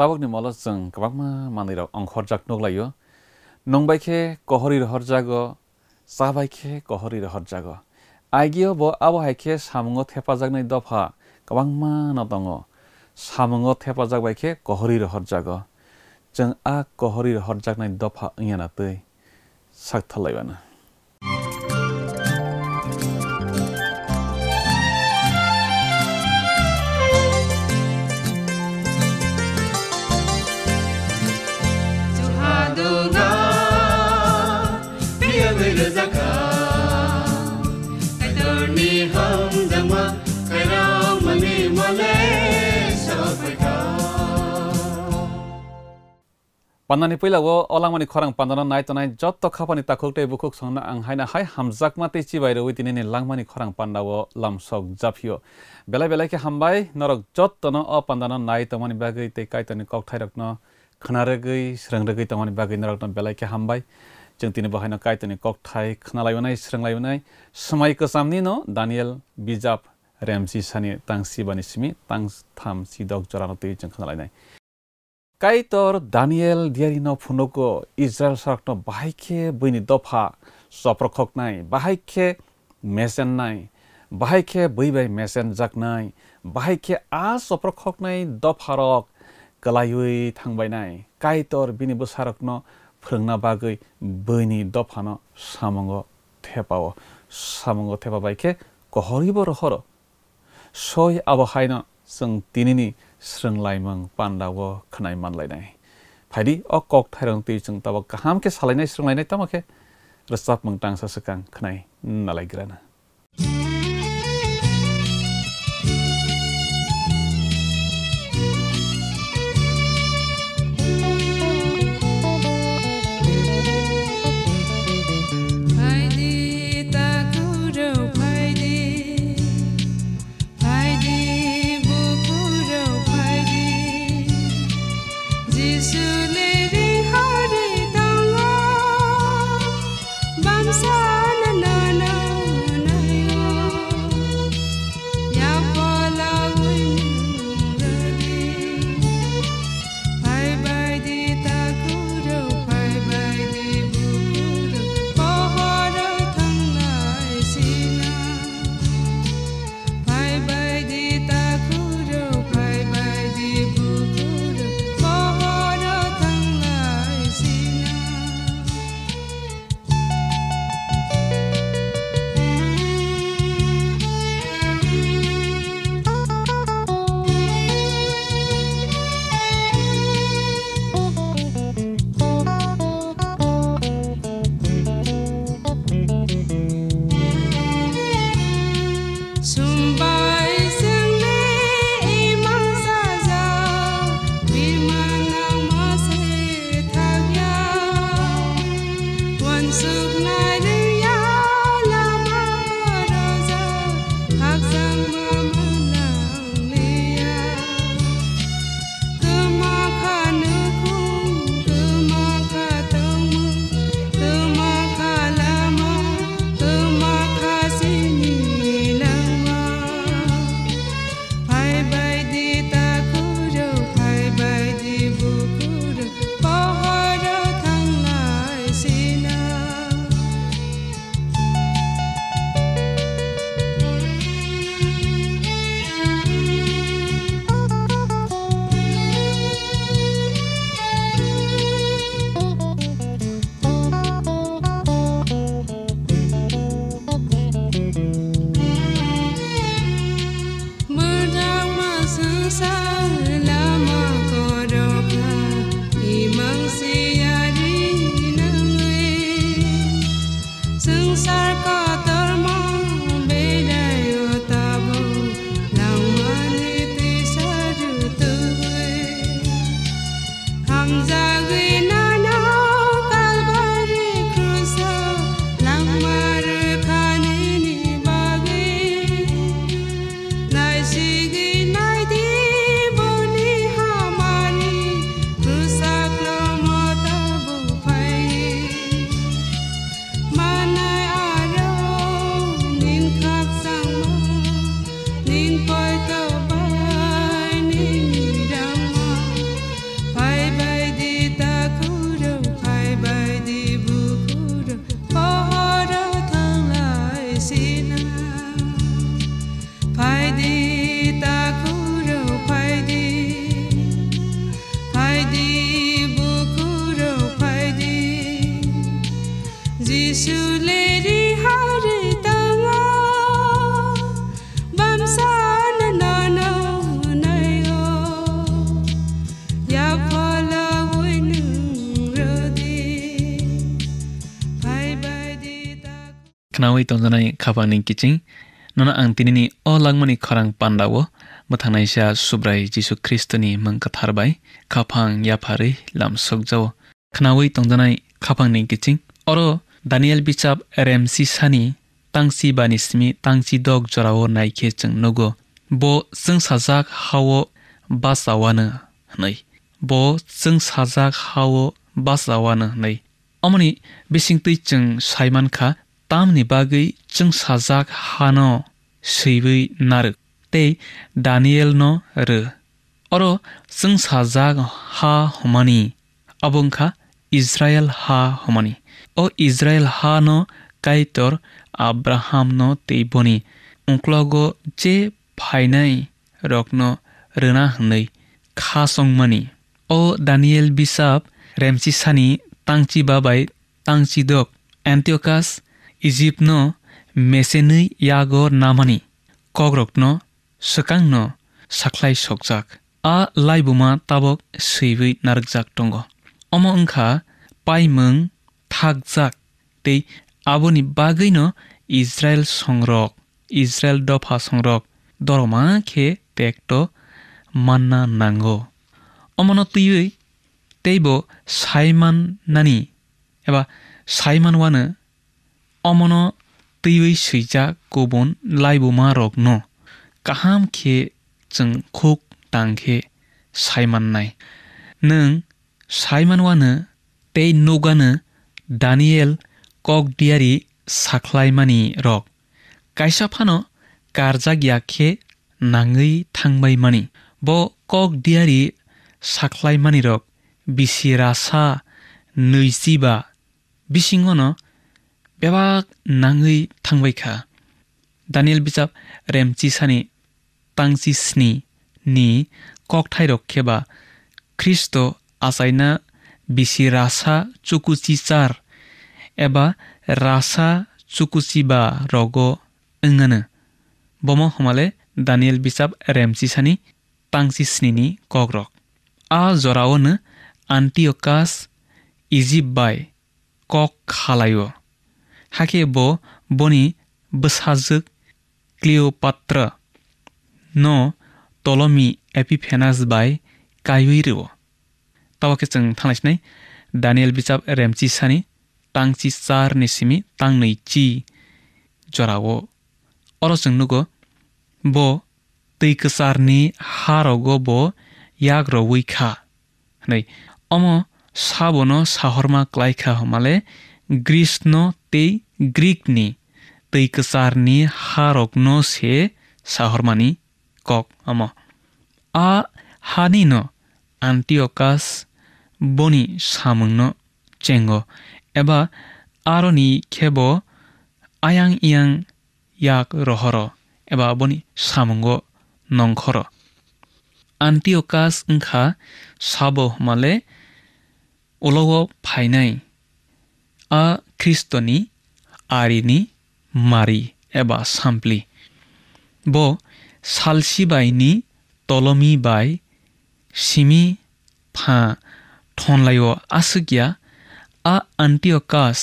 टागनि मो जुन गबाउमा अङ्क जग्दो लियो नङे कहरि र हट जगो जाखे कहरी र हट जागो आइगिओ ब अब ब्याखे सामङ थेपा जग्ने दफामा दो साम थेपा जग्गा कहरी र हट जहरी रह जन दफा उयान पन्नानी पहिला वो अलामनी खराङ पन्ध नाइ त नाइ जत्तो खापानी ताखोल्टे बुखोक सङ्ग आङ हाइना हाई हामजाक मात्रै चि बाहिर उइ दिने लाङमानी खराङ पन्डा वो लम्सक जाफियो बेला बेलाकै हाम नरक जत्त न अपन्ध न नाइ त मनी बागै त्यही काइ तनी कक्थाइ रक्न खना रेगै स्रङ रेगै त मनी बागै नरक्न बेलाकै हाम जुन तिनी बहाइन काइ तनी कक्थाइ खना लाइ उनाइ स्रङ लाइ उनाइ समयको सामनि न दानियल बिजाप रेमसी सानी ताङसी बनिसिमी ताङ थाम सिदक जरा न त्यही जुन खना लाइ কাইটর দানিয়েল দিয়ারিন ফুনক ইসরায়েল সরকার বাহাইকে বইনি দফা সপ্রক্ষক নাই বাহাইকে মেসেন নাই বাহাইকে বই বাই মেসেন জাক নাই বাহাইকে আ সপ্রক্ষক নাই দফারক কলাইউই থাংবাই নাই কাইটর বিনি বসারকন ফ্রংনা বাগৈ বইনি দফান সামঙ্গ থেপাও সামঙ্গ থেপা বাইকে কহরিব রহর সই আবহাইন সং তিনিনি ស្រឹងឡៃមងប៉ាន់ដាវខ្នៃម៉ាន់ឡៃណៃផៃឌីអកកថៃរងទីចងតវកហាមគេសាឡៃណៃស្រឹងឡៃណៃតមកគេរសាប់មងតាំងសសកាំងខ្នៃណឡៃក្រណា खनावै तन्जनाय खाफा नि किचिङ नना आं तिनि अलांमनि खरां पान्डा ओ मथानाय सा सुब्राय जिसु ख्रिस्टनि मंका थारबाय खाफांग याफारे लामसकजाव सखजाव खनावै तन्जनाय खाफा नि किचिङ अर दानियेल बिचाप रएमसी सानि तांसि बानि तांसि दग जराव नायखे जों नगो बो जों साजा हावो बासावानो नै बो जों साजा हावो बासावानो नै अमनि बिसिंतै जों सायमान tamni bagwi cheng sajak hano siwi naruk tei Daniel no r. Oro cheng sajak ha homani abongkha Israel ha homani. O Israel ha no kaitor Abraham no teiboni. Unklogo je phainai rokno rena hnei kha songmani. O Daniel bisap remchi sani tangchi babai tangchi dok Antiochus 이집노 메세니 야고 나마니 কগ্রকনো সকাংনো সাকলাই সকজাক আ লাইবুমা তাবক সৈবই নারকজাক দঙ্গ অম অংখা পাইমং থাকজাক তেই আবনি বাগৈনো Israel সংরক Israel দফা সংরক দরমা খে টেক্ট মান্না নাঙ্গ অমন তুইই তেইব সাইমান নানি এবা সাইমান ওয়ানো 어머너 뜨의 수이자 고본 라이브마 럭노 까함케 증 콕, 당케 사이만나이 능 사이만와느 তেই নৌগানো Danijel ককডিয়ারি সাখলাইমানি rock কাইসাফানো কারজাগিয়াখে নাঙৈ থাংবাইমানি ব ককডিয়ারি সাখলাইমানি rock BC রাসা নৈজিবা বিসিংনো बेबाक नाङै थांबायखा दानियेल बिजाब रेमचिसानि तांसि स्निनि ककथायरखेबा ख्रीष्ट आसायना बिसि रासा चुकुचिचार एबा रासा चुकुचिबा रग' ओङानो बम हमाले दानियेल बिजाब रेमचिसानि तांसि स्निनि ककरक आ जराव आन्टियकास इजिब बाय कक खालायो हाके ब ब नि बसिपत्र न टलि एपिफेनास बाई कावा चाहिँ नै डानिल विजा रेम्चिसानी टिचार निसिमि ट नैछिि जो अर जङ्ग ब दैकचार नि हग बग्रवैखा हुनै अम सहर्मा क्लाइखा मे गृष्ण tei Greek ni tei kwchar ni ha rok no se sahormani kok amo. A ha ni no Antiochus boni samung no chengo eba aro ni khebo ayang iyang yak rohoro eba boni samungo nongkhoro. Antiochus wngkha sabo male ologo phainai आ क्रिस्थो नी, आरी मारी एबा साम्पली. बो, शालसी बाइनी, तलोमी बाइ, शी मी, फान ठोन आ अंटियो कास,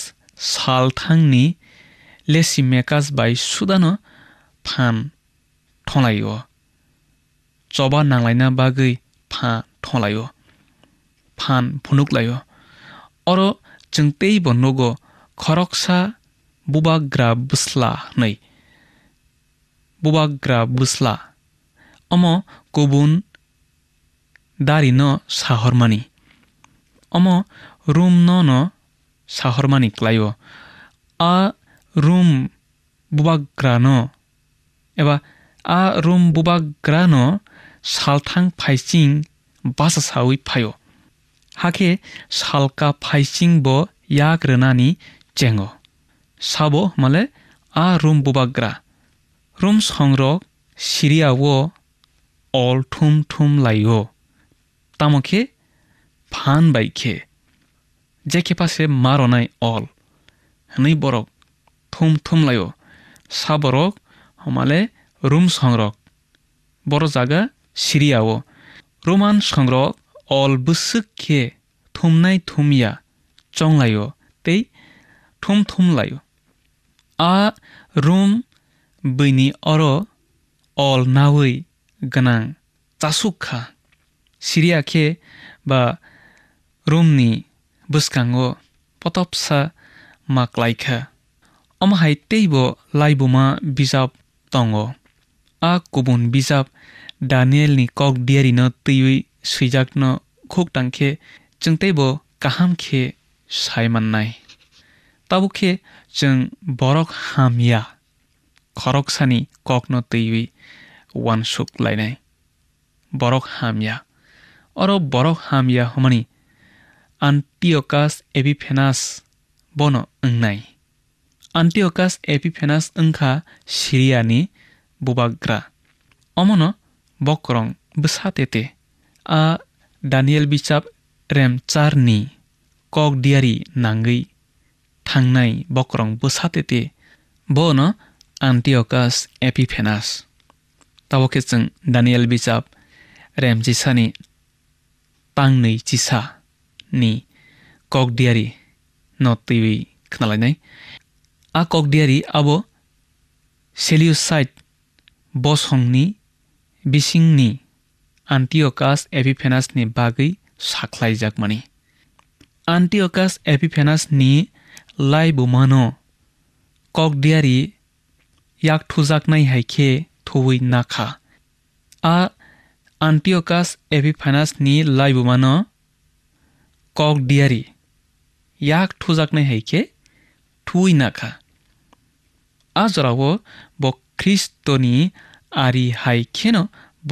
साल थांग बाइ सुदानो फान ठोन लायो. बागै फा बागय फान फुनुक लायो. फान चंग पेइ ब नोगो खरकसा बुबाग्रा बुसला नै बुबाग्रा बुसला अमो कुबुन दारिनो साहर मानी अमो रुम न न साहर मानी आ रुम बुबाग्रा नो एबा आ रुम बुबाग्रा नो सालथाङ फाइसिङ बास साउइ फायो হাকে শালকা ফাইচিং ব ইয়াক ৰণানি চেঙ চাব মানে আ ৰুম বুবাগ্ৰা ৰুম সংৰগ চিৰিয়াৱ অল থুম থুম লাই তামখে ফান বাইখে জেখেপাছে নাই অল হেনই বৰক থুম থুম লাই চাবৰক সমালে ৰুম সংৰগ বৰ জাগা চিৰিয়াৱ ৰোমান সংৰগ অলবুসুক खे थुमनाय थुमिया चंलायो तेई थुम लायो आ रुम बैनि अर अल नावै गोनां चासुखा सिरियाखे बा रुमनि बुसखाङो पतपसा माक्लायखा अमाहाय तेइब लाइबुमा बिजाब दङ आ कुबुन बिजाब दानियेलनि कक दियारिनो तैयै সুইজাকনো খুক টাংখে চংতেইব কাহাম খে সাইমান্নাই তাবুখে চং বরক হামিয়া খরক সানি ককন তৈবি ওয়ান সুখ লাইনাই বরক হামিয়া অর বরক হামিয়া হমানি আন্টিওকাস এপিফেনাস বন ওংনাই আন্টিওকাস এপিফেনাস অংখা সিরিয়ানি বুবাগ্রা অমন বকরং তেতে a daniel bichap rem char ni kok diari nangui thangnai bokrong bosate te bono antiochus epiphanas tabo kechung daniel bichap rem jisani tangnei jisa ni kok diari no tiwi khnalai nai a kok diari abo seleucid bosong ni bising ni आन्टिओकास एपिफेनासनि बागै साख्लायजागमनि आन्टिओकास एपिफेनासनि लाइबुमानो ककडियारि यागथुजाकनाय हाइखे थौवै नाखा आ आन्टिअकास एपिफेनासनि लाइबुमानो ककडियारि यागथुजाकनाय हाइखे थुवै नाखा आ जरावो ब ख्रिस्ट'नि आरि हाइखेन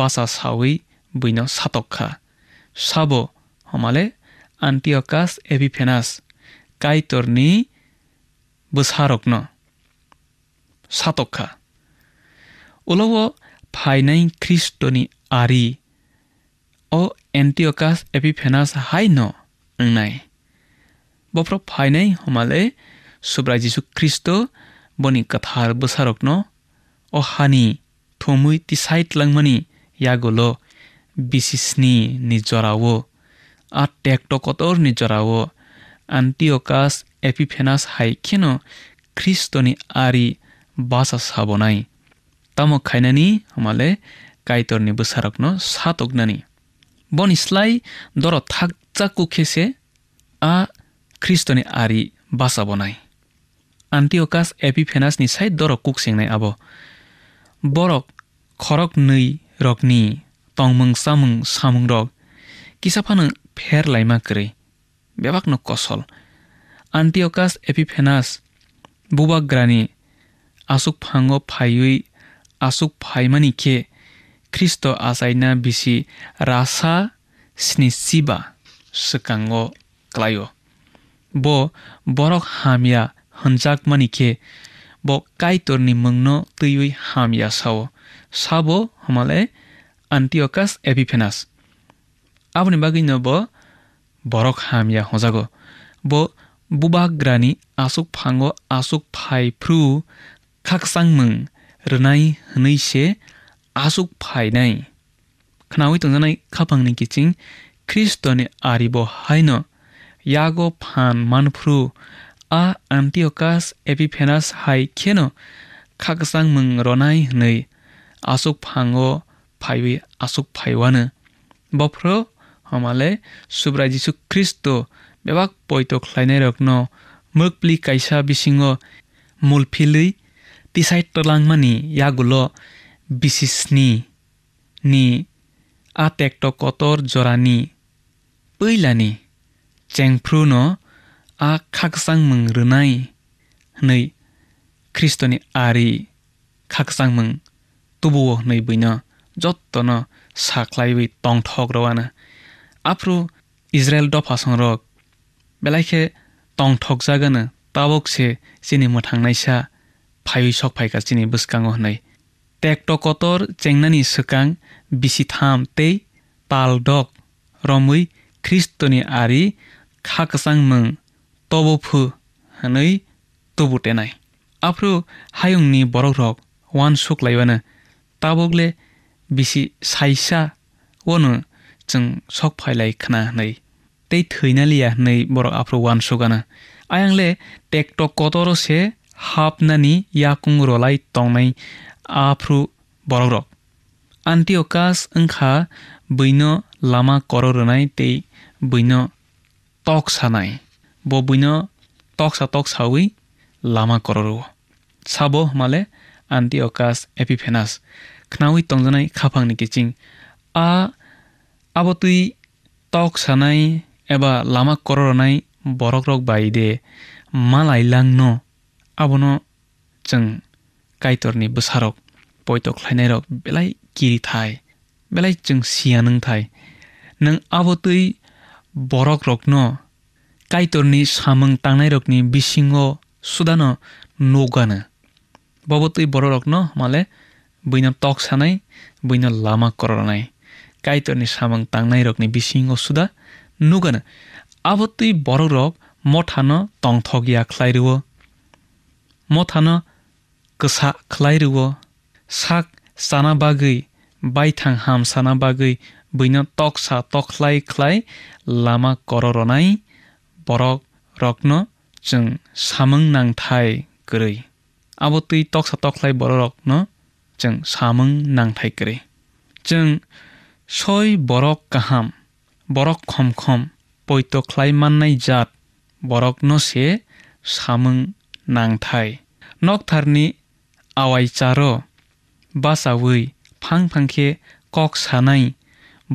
बासा सावै বৈন চাতকা চাব সমালে aunty অকাশ AB ফেনাছ কাই তৰ্নি বসাৰকন চাতকা উলৱ ফাইনাই খ্ৰীষ্টনি আৰি অ anti অকাশ AB ফেনাছ ন ওনাই বপ্ৰ ফাইনাই সমালে সুব্ৰাই যীশু খ্ৰীষ্ট বনি কথাৰ বসাৰকন অহানি থমুই তিচাইট লংমানি ইয়াগল' বিচিস্নি নিজৰাৱ আ টেক্টকতৰ নিজৰাৱ আণ্টিঅকাছ এপিফেনাছ হাইখেন খ্ৰীষ্টনি আৰি বাছা চাব নাই তাম খাইনানি হমালে কাইতৰনি বেচাৰকন চাতকনানি বনিস্লাই দৰ থাকজাকো খেছে আ খ্ৰীষ্টনি আৰি বাছাব নাই আণ্টিঅকাছ এপিফেনাছনি চাই দৰক কুকচেংনাই আব বৰক খৰক নৈ ৰগনি पाउमु सामङ सामङ रग किसा फेरै बेगन कसल आन्टियक एपिफेनास बुवाग्रा नि अशु फाङ फुशुक फि कृष्ठ आजना विशि रा सङ्ग ब बरक हामी हुन्जा मिखे ब कर नि मङन तुवै हामी सो सब हे आन्टिकस एपिफेनास अब नि बाहि बा मिया हज बुबा अशुक आसुक आशुक फ्रू खङ मनै सेुकफाइनै खै त खापिचिङ क्रिस्टनी आरिब मानफ्रु आ आन्टिअक एपिफेनास है खेन खाकङ म रनै आसुक फङ फाइवे आसुक फाइवानो बफ्रो हमाले सुब्रा जिसु ख्रिस्ट बेबाग पैतख्लायनाय रग्न मोगप्लि कायसा बिसिङो मुलफिलै तिसाइ तलांमानि यागुलो बिसिसनि नि आ टेक्ट कतर जरानि पैलानि चेंफ्रु न आ खाकसां मोंग्रोनाय नै ख्रिस्टनि आरि खाकसां मों तुबुओ होननै बैना जत्तन साखलायबो तङ ठग रवाना डफासँग इजराइल बेलाखे रग बेलायखे जागन थग जागोन चिनी सिनि मोथांनायसा फायु सक फायखा सिनि बोसकाङो होननाय टेकटकतर जेंनानि सोकां बिसिथाम तै डक रमै ख्रिस्टनि आरि खाकसाङ मुं तबोफु हनै तबुटेनाय आफ्रो हायुंनि बरक रक वान सुक लायबानो ताबकले साइसा सङ सक फैलै खाना त्यही ठनले बर आफू अनुसन् आइङ टेक टक कोटरे हपनानी याक लामा ट्रु आन्टी अकस अङ्का बहिरो बन टो टिम लामा रो सब हाल Antiochus Epiphanes khnawi tongjanai khaphangni kiching a abotui tok sanai eba lama kororonai borok rok bai de malailang no abono chung kaitorni bwsarok poitok khlainai rok belai kiri thai belai chung sianung thai nang abotui borok rok no kaitorni samung tangnai rokni bisingo sudano nogana babotui borok rok no male बैन तक सानै ban लामा करनाए काइ तर्ने सामान ताङ्नाइ रोक्ने बिसिङ सुधा नुगन अब तै बर rock म थान तङ थगिया खलाइरु म थान कसा खलाइरु साग साना बागै बाइथाङ हाम साना बागै बैन तक सा तक्लाइ खलाइ लामा कर रनाइ बरक रक्न चाहिँ सामुङ नाङथाइ गरै अब तै तक्सा तक्लाइ बर रक्न chung samung nang thai kre chung soi borok kaham borok khom khom poito khlai man nai jat borok no se samung nang thai nok tharni awai charo basawui phang phang khe kok sanai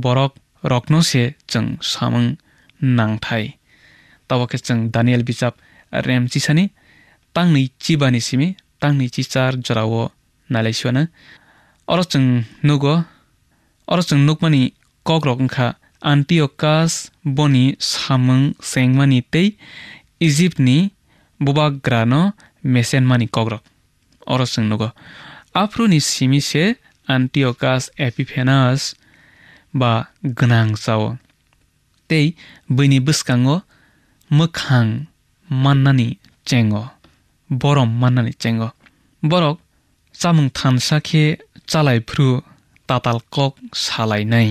borok rokno se chung samung nang thai tawake chung daniel bichap remchi sani tangni chibani simi Tang tangni chichar jorao nalai shwa na. Oros chung nuk wa, oros chung nuk mani kog rog nkha Antiochus boni samang seng mani te Egypt ni bubak grano mesen mani kog rog. Oros chung nuk wa. Afro ni simi she Antiochus Epiphanes ba gnang sawo. Te bini buskango mukhang mannani chengo. Borom mannani chengo. Borok চামুং থানসাকে চালাইফ্রু তাতাল কক সালাইনাই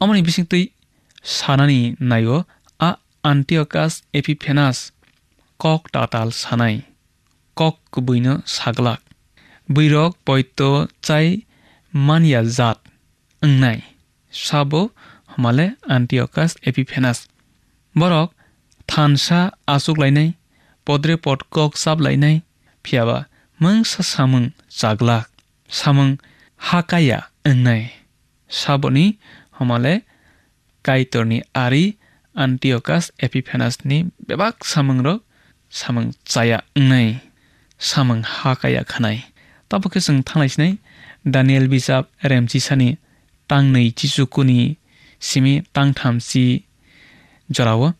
আমনি বিসিংতই সানানি নাইও আ আন্টিয়কাস এপিফেনাস cock তাতাল সানাই কক বইন সাগলাক বৈরক পৈত্য চাই মানিয়া জাত ওংনাই সাবো হমালে আন্টিয়কাস এপিফেনাস বরক থানসা আসুক লাইনাই পদ্রে পট কক সাব লাইনাই ফিয়াবা mang mangsa samung jaglak samung hakaya ennai. Saboni homale kaitorni ari Antiochus Epiphanes ni bebak samung ro samung chaya ennai. Samung hakaya khanai. Tapokhe jung thanglaisinai Daniel Bishop Ramchisani tangnei chisukuni simi tang tham tangthamsi jarawo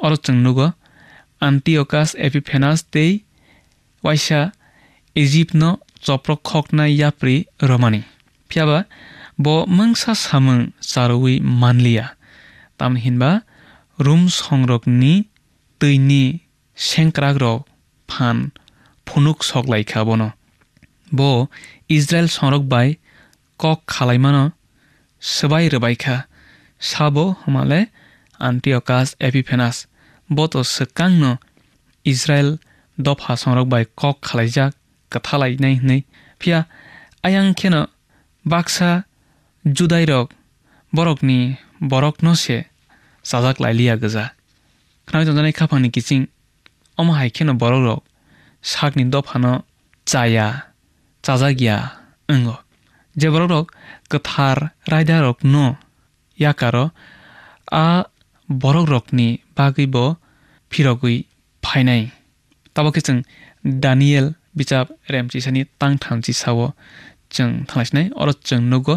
oro chungnugo Antiochus Epiphanes tei waisa Egypt न चप्रक खकना याप्री रमानी प्याबा ब मंगसा सामंग चारोई मानलिया तामन हिनबा room संग्रकनी तैनी सेंक्राग्र फान फुनुक सगलाय खाबोनो ब Israel संरक बाय कक खालायमान सबाय रबायखा साबो हमाले आन्टियोकास एपिफेनास बतो सकांग न इज्राइल दफा संरक बाय कक खालायजाक थालायनाय हनै फिया आयां खेनो बाक्सा जुदाइरक बरकनि बरक नसे साजाक लाइलिया गोजा खोनाबाय थाजानाय खाफांनि किचिं अमाहाय खेनो बरक रक सागनि दफानो जाया जाजागिया ओंग जे बरक रक गोथार रायदा रक न याकार आ बरक रकनि बागैबो फिरगै फायनाय ताबके जों दानियेल बिचाब रेमचिसानि तां थांचि सावो चंग थांलासिनाय अर चंग नोगो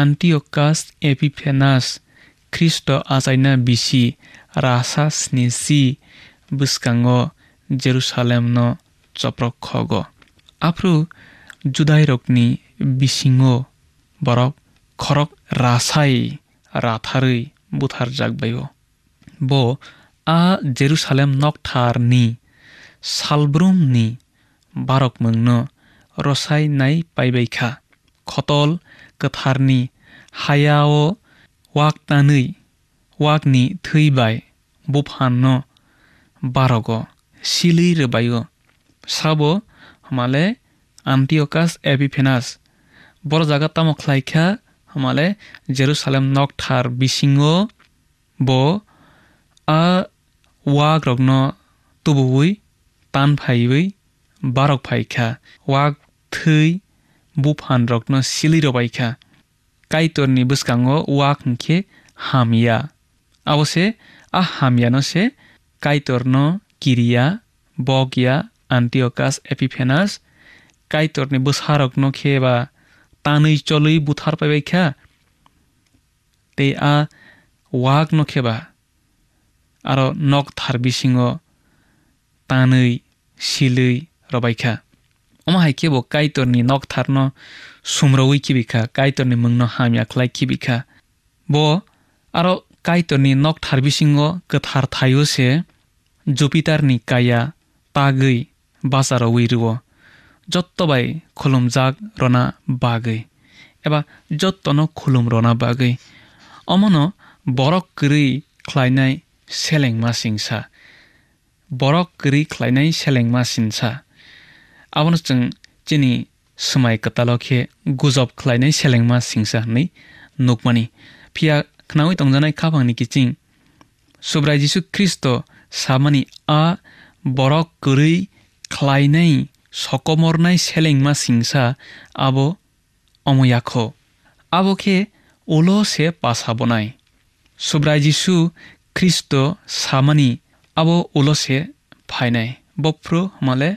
आन्टिअकास एपिफेनास ख्रिस्ट आजायना बिसि रासा स्निसि बुस्काङ जेरुसालेम न चप्रक खग आपरु जुदाय रकनि बिसिङ बरक खरक रासाय राथारै बुथार जागबाय ब आ जेरुसालेम बारक मंगन रसाय नाय पाइबायखा खटल गथारनि हायाओ वाक्तानै वाक्नि थैबाय बुफान्न बारग' सिलै रोबायो साब हमाले आन्टिअकास एभिफेनास बर जागा तामख्लाइखा हमाले जेरुसालेम नक्थार बिसिङ ब आ वाग्रग्न तुबुबै तान फायबै barok paikha wak thui buphan rokno siliro baikha kaitorni bwskango wak hwnkhe hamya abo se a hamyano se kaitorno kiria bogya antiokas epiphenas kaitorni bwsarokno kheba tanui cholui buthar pabaikha tei a wak no kheba aro nok thar bisingo tanui silui rabaikha oma hai kebo kai torni nok tharno sumrawi kibikha kai torni mungno hamya khlai kibikha bo aro kai torni nok thar bisingo kthar thayo se jupiter ni kaya tagui basaro wirwo jottobai khulumjak rona bagui এবা যত্তন খুলুম রনা বাগৈ অমন বরক গরি খ্লাইনাই সেলেংমা সিংসা বরক গরি খ্লাইনাই সেলেংমা সিনসা আপুনি যোন যিনি সুমাই কটালকে গুজব খাই চেলেংমা সিংসানী নুকমানী ফিয়া খনাৱৈ তংজানাই খাফাংনি কিচিং সুব্ৰাই যীশু খ্ৰীষ্ট চামানী আ বৰ কৰি খাইনাই চকমৰনাই চেলেংমা সিংসা আব অময়াখ আবকে উল সে পাছা বনাই সুব্ৰাই যীশু খ্ৰীষ্ট চামানী আব উল সে ফাইনাই বফ্ৰ মালে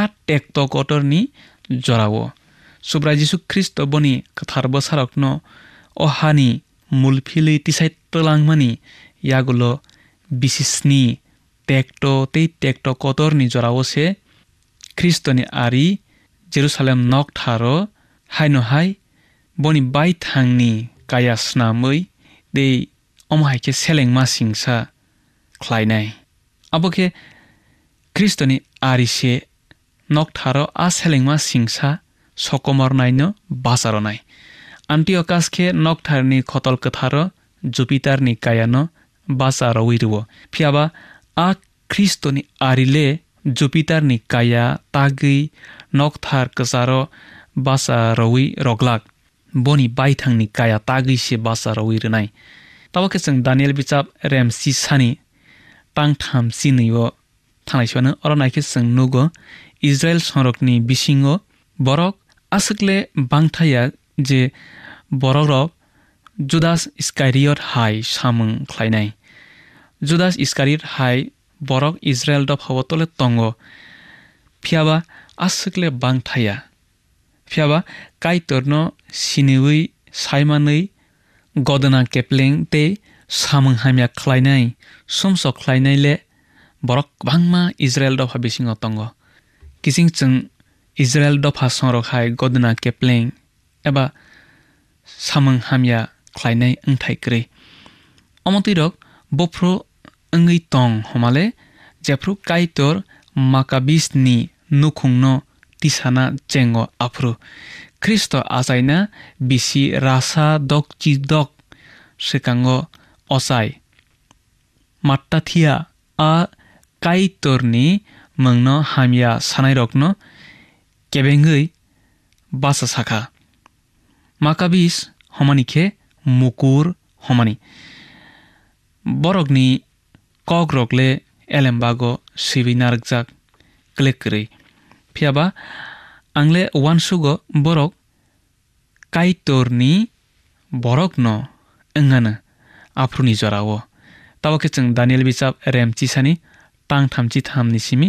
আঠ টেক্ট কটৰ নি জৰাব চুব্ৰা যীশুখ্ৰীষ্ট বনি কথাৰ বচাৰক ন অহানি মূলফিলি টিচাইটলাংমানি ইয়াগুল বিশিষ্ণি টেক্ট তেই টেক্ট কটৰ নি জৰাব চে খ্ৰীষ্টনি আৰি জেৰুচালেম নক থাৰ হাই নহাই বনি বাই থাংনি কায়া স্নামৈ দেই অমাহাইকে চেলেংমা সিংসা খ্লাইনাই আবকে খ্ৰীষ্টনি আৰি চে noktharo aselingma singsa sokomor naino basaro nai. Antiochus ke nokthar ni khotol katharo Jupiter ni kayano basaro wiruo. Phiaba a Kristo ni arile Jupiter ni kaya tagi nokthar kasaro basaro wi roglak. Boni baithang ni kaya tagi se basaro wirunai. Tabake sang Daniel bichap rem sisani tang tham siniyo thanai shwana oranai ke sang nugo Israel সৰকনি বিশিঙ্গ বৰক আসকলে বাংথাইয়া যে বৰক Judas Iscariot হাই সামং খাইনাই জুদাস ইস্কাৰিৰ হাই বৰক ইজরায়েল ডব হবতলে তঙ্গ ফিয়াবা আসকলে বাংথাইয়া ফিয়াবা কাইতর্ন সিনেউই সাইমানই গদনা কেপলেং তে সামং হামিয়া খাইনাই খাই খাইনাইলে বৰক বাংমা ইজৰায়েল ডব হাবিসিং তঙ্গ kising chung Israel do pha song ro khai godna ke pleng eba samang hamya khlainai angthai kre অমতি রক বফ্রো অঙ্গি তং হমালে জেফ্রু কাইতর মাকাবিস নি নুখুংন তিসানা চেঙ্গ আফ্রু খ্রিস্ট আচাইনা বিসি রাসা দক চি দক সেকাঙ্গ অসাই মাট্টা থিয়া আ কাইতরনি mangno hamya sanairokno kebengui basa sakha makabis homani khe mukur homani borokni kogrokle elembago sibi narakjak klik kri phiaba angle wansugo borok kaitorni borokno engana afruni jorao tabake chung daniel bisap rem chisani tang tham chi tham ni simi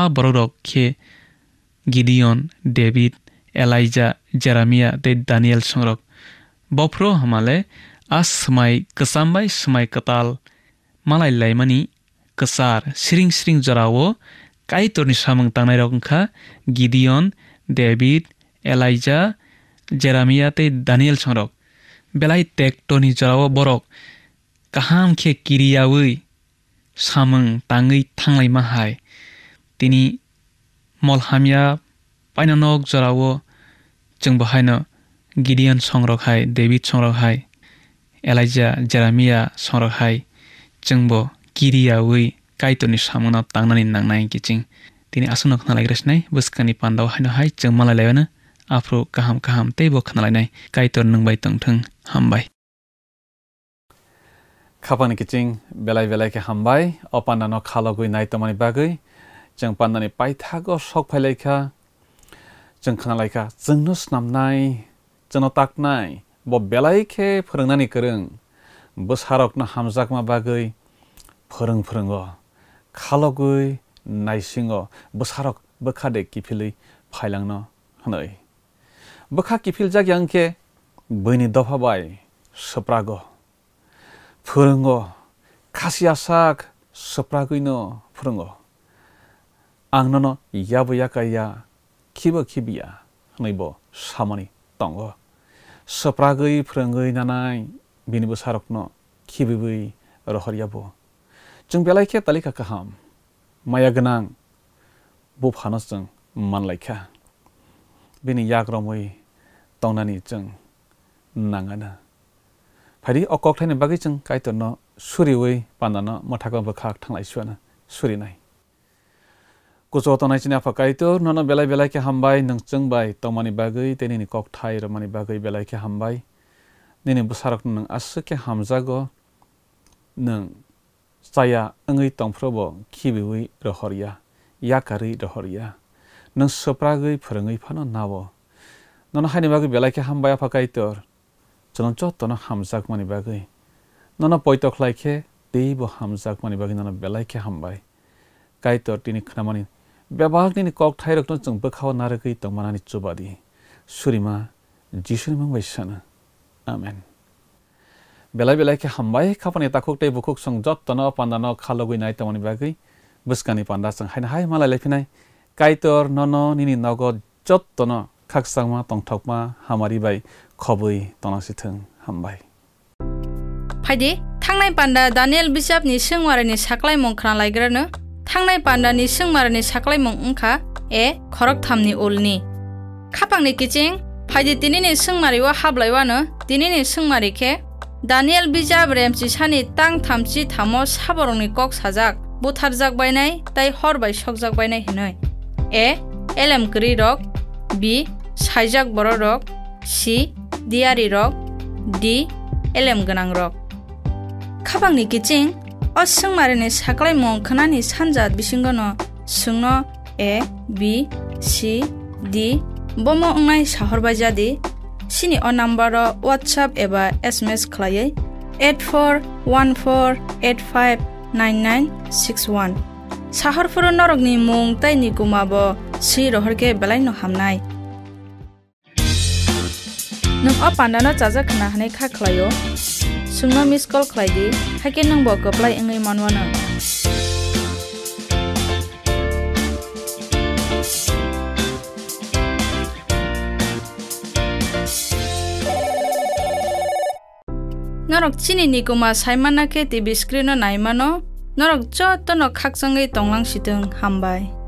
আবরক্ষে Gideon David Elijah Jeremiah দে Daniel সংরক বফ্র হামালে আসমাই স্মাই কসাম্বাই কতাল মালাই লাইমানি কসার স্রিং স্রিং জরাও কাইতরনি সামং তাংনাই রকা গিদিয়ন ডেভিড এলাইজা জেরামিয়া তে দানিয়েল সংরক বেলাই টেকটনি জরাও বরক কাহাম খে কিরিয়াওই সামং তাঙৈ থাংলাইমাহায় তিনি মলহামিয়া পাইনানক জরাও जों बाहायनो गिडियान संरखाय डेभिड संरखाय एलाइजा जेरामिया संरखाय जोंबो गिरियावै काइटनि सामोनाव तांनानै नांनाय गिचिं दिनै आसनाव खोनालायग्रासिनाय बोसकानि पान्दाव हायनो हाय जों मालायलायबानो आफ्रो गाहाम गाहाम तेबो खोनालायनाय काइटर नोंबाय तंथों हामबाय खापानि किचिं बेलाय बेलायखे हामबाय अपान्दानो खालगै नायतमानि बागै जों पान्नानि पाइथागो सक फाइलाइखा जों खोनालाइखा जोंनो स्नामनाय जोंनाव ताकनाय बबेलाइखे फोरोंनानै गोरों बोसारकनो हामजाकमा बागै फोरों फोरोंगो खालगै नायसिङो बोसारक बोखादे किफिलै फाइलांनो हनै बोखा किफिल जागियांखे बैनि दफाबाय सोप्रागो फोरोंगो खासियासाक सोप्रागैनो फोरोंगो आङन नो या याकिया खि खिया नै बो समा तौ सागि प्रारकनो खि रहरियाबो जुन बिया तालिका कहाँ मन बनाग्रमै टाउने जाँनु भाइ अख बगै जुन काइ नो सुरिवै बनाान नो मलाई सुि सुरिनाय কচুতনাই চিনা ফাকাইতো নন বেলাই বেলাইকে হামবাই নংচং বাই তমানি বাগৈ তে নিনি কক ঠাই রমানি বাগৈ বেলাইকে হামবাই নিনি বুসারক নং আসুকে হামজাগ নং সায়া অঙৈ তংফ্রব খিবিউই রহরিয়া ইয়াকারি রহরিয়া নং সপ্রাগৈ ফরঙৈ ফান নাব নন হাইনি বাগৈ বেলাইকে হামবাই ফাকাইতো চনং চতন হামজাক মানি বাগৈ নন পৈতক লাইকে দেইব হামজাক মানি বাগৈ নন বেলাইকে হামবাই কাইতর তিনি খনামানি 벼박니니 꼭 타이럭던 정뻑하고 나르그 있던 만하니 쪼바디 수리마 지수리만 외시사는 아멘 बेला बेलाखे हाम्बाय खापानि ताखुक्तै बुखुक सं जत्तन पान्दान खालगुइ नाइ तमनि बागै बुस्कानि मलाई लेफिनाय काइतर नन निनि नग जत्तन खाकसांमा बाय खबै तनसिथों हाम्बाय फायदे थांनाय पान्दा थांनाय बान्दानि सोंमारानि साख्लायमुं ओंखा ए खरगथामनि उलनि खाफांनि किचिं फायदि दिनैनि सोंमारिवा हाबलायवानो दिनैनि सोंमारिखे दानियल बिजाब रेमसि सानि तां थामसि थामो साबरंनि कक साजाक बुथारजाकबायनाय ताइ हरबाय सकजाकबायनाय हिनै ए एलेम गरि रक बि साइजाक बर' रक सि दियारि रक डि एलेम गोनां रक खाफांनि किचिं अ सोंमारिनि साख्लाय मुं खोनानि सानजा बिसिंगन सोंन ए बि सि डि बम ओंनाय साहरबाजा दि सिनि अ नम्बर वाट्सएप एबा एसएमएस खलायै eight four one four eight five nine nine six one साहरफोर नरकनि मुं तैनि गुमाबो सि रहरखे बेलायनो हामनाय नों अ पान्डानो जाजा खोनाहानाय खा खालायो sungna miss call khlai di hake nang bo goplai engai manwana norok chini nikuma saimana ke tv screen no naimano tonglang situng hambai